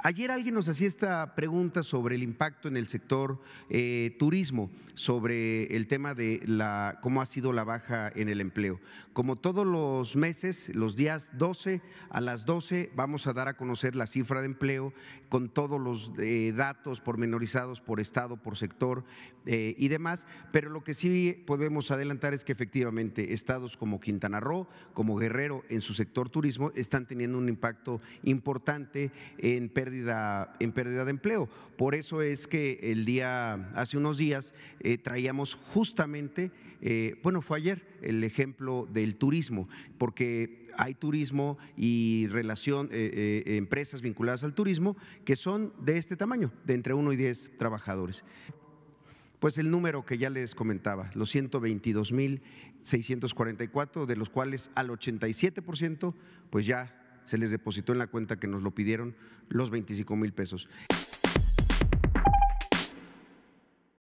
Ayer alguien nos hacía esta pregunta sobre el impacto en el sector eh, turismo, sobre el tema de cómo ha sido la baja en el empleo. Como todos los meses, los días 12 a las 12 vamos a dar a conocer la cifra de empleo con todos los eh, datos pormenorizados por estado, por sector eh, y demás, pero lo que sí podemos adelantar es que efectivamente estados como Quintana Roo, como Guerrero en su sector turismo están teniendo un impacto importante en pérdida, en pérdida de empleo. Por eso es que el día, hace unos días, eh, traíamos justamente, eh, bueno, fue ayer, el ejemplo del turismo, porque hay turismo y relación, eh, empresas vinculadas al turismo que son de este tamaño, de entre 1 y 10 trabajadores. Pues el número que ya les comentaba, los 122.644, de los cuales al 87% pues ya se les depositó en la cuenta que nos lo pidieron los 25 mil pesos.